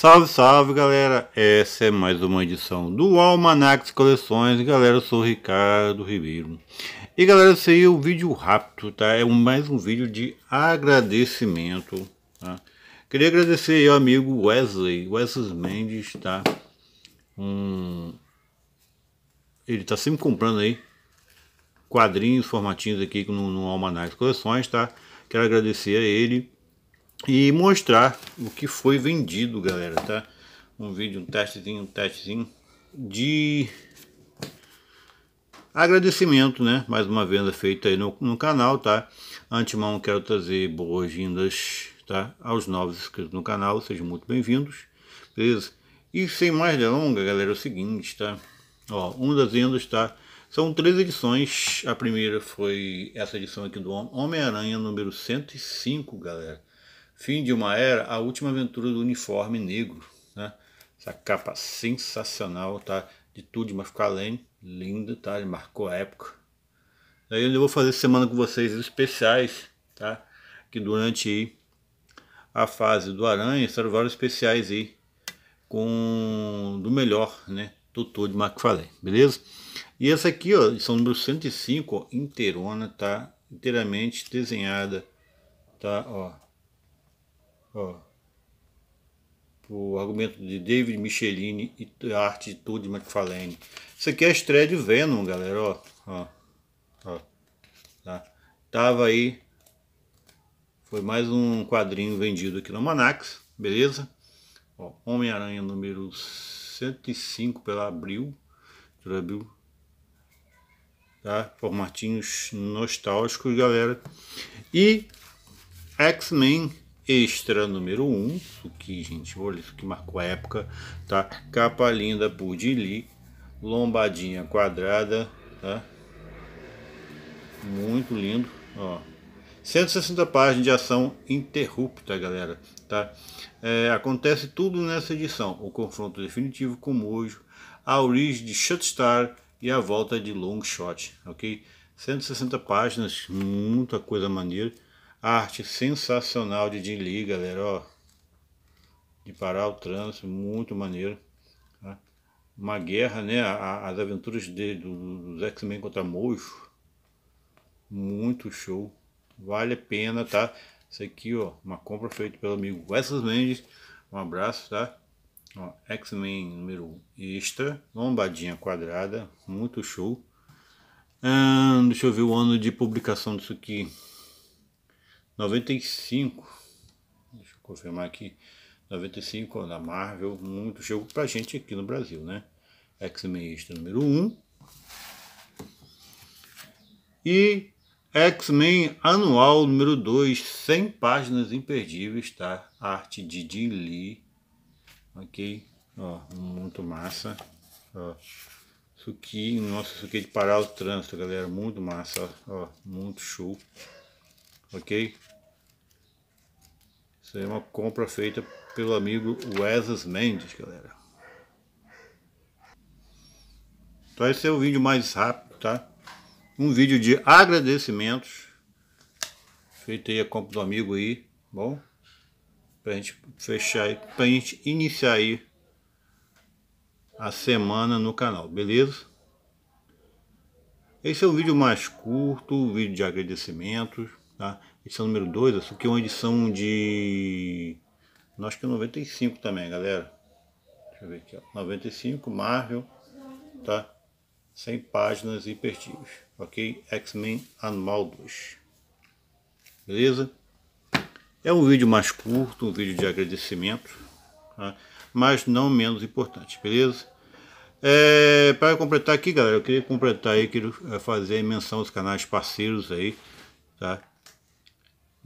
Salve, salve galera! Essa é mais uma edição do Almanac Coleções. Galera, eu sou o Ricardo Ribeiro. E galera, esse aí é o um vídeo rápido, tá? É mais um vídeo de agradecimento, tá? Queria agradecer aí ao amigo Wesley, Wesley Mendes, tá? Um... Ele tá sempre comprando aí quadrinhos, formatinhos aqui no, no Coleções, tá? Quero agradecer a ele e mostrar o que foi vendido, galera, tá? Um vídeo, um testezinho, um testezinho de agradecimento, né? Mais uma venda feita aí no, no canal, tá? Antemão, quero trazer boas-vindas, tá? Aos novos inscritos no canal, sejam muito bem-vindos, beleza? E sem mais delongas, galera, é o seguinte, tá? Ó, uma das vendas, tá? São três edições. A primeira foi essa edição aqui do Homem-Aranha número 105, galera. Fim de uma era, a última aventura do uniforme negro. Né? Essa capa sensacional, tá? De tudo, mas ficar além, linda, tá? Ele marcou a época. Daí eu vou fazer semana com vocês especiais, tá? Que durante a fase do Aranha, serão vários especiais aí com do melhor, né? Do Todd McFarlane, beleza? E essa aqui, ó, são número 105, ó, inteirona, tá? Inteiramente desenhada, tá? Ó, Ó. O argumento de David Michelini e a arte de Todd McFarlane. Isso aqui é a estreia de Venom, galera. Ó, ó, ó. Tá. Tava aí. Foi mais um quadrinho vendido aqui no Manax, beleza? Homem-Aranha número 105 pela Abril. Pela Abril tá? Formatinhos nostálgicos, galera. E X-Men extra número 1, um, isso que, gente, olha isso que marcou a época, tá? Capa linda por lombadinha quadrada, tá? Muito lindo, ó. 160 páginas de ação interrupta, galera, tá? É, acontece tudo nessa edição, o confronto definitivo com o Mojo, a origem de Shutstar e a volta de Longshot, ok? 160 páginas, muita coisa maneira arte sensacional de Jim Lee, galera, ó. De parar o trânsito, muito maneiro. Tá? Uma guerra, né? as aventuras de, do, dos X-Men contra Mojo. Muito show. Vale a pena, tá? Isso aqui, ó, uma compra feita pelo amigo Wesley Mendes. Um abraço, tá? X-Men número extra, lombadinha quadrada, muito show. Hum, deixa eu ver o ano de publicação disso aqui. 95. Deixa eu confirmar aqui. 95 da Marvel, muito jogo pra gente aqui no Brasil, né? X-Men Extra número 1. E X-Men Anual número 2, 100 páginas imperdíveis, tá? Arte de Jim Lee. Ok? Ó, muito massa. Ó. Suki, nossa, isso suki é de parar o trânsito, galera. Muito massa, ó. Muito show. Ok? Isso é uma compra feita pelo amigo Wesas Mendes, galera. Então esse é o vídeo mais rápido, tá? Um vídeo de agradecimentos. Feito aí a compra do amigo aí, bom? Pra gente fechar aí, pra gente iniciar aí a semana no canal, beleza? Esse é o vídeo mais curto, o vídeo de agradecimentos, tá? Edição número 2, essa aqui é uma edição de... Acho que é 95 também, galera. Deixa eu ver aqui, ó. 95, Marvel, tá? 100 páginas e ok? X-Men Anual 2. Beleza? É um vídeo mais curto, um vídeo de agradecimento, tá? mas não menos importante, beleza? É, para completar aqui, galera, eu queria completar aí, queria é, fazer menção aos canais parceiros aí, tá?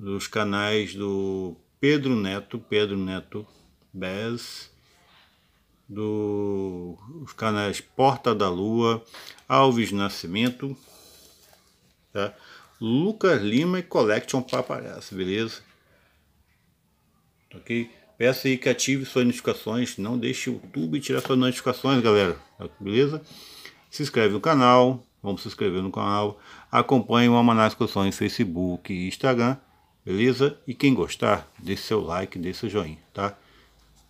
dos canais do Pedro Neto, Pedro Neto Bez, dos canais Porta da Lua, Alves Nascimento, tá? Lucas Lima e Collection Paparazzi, beleza? Tá ok? Peço aí que ative suas notificações, não deixe o YouTube tirar suas notificações, galera, tá beleza? Se inscreve no canal, vamos se inscrever no canal, acompanhe o Almanac Discussões no Facebook e Instagram, Beleza? E quem gostar, deixe seu like, deixe seu joinha, tá?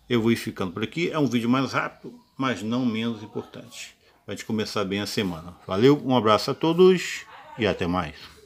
Eu vou ir ficando por aqui. É um vídeo mais rápido, mas não menos importante. Pra gente começar bem a semana. Valeu, um abraço a todos e até mais.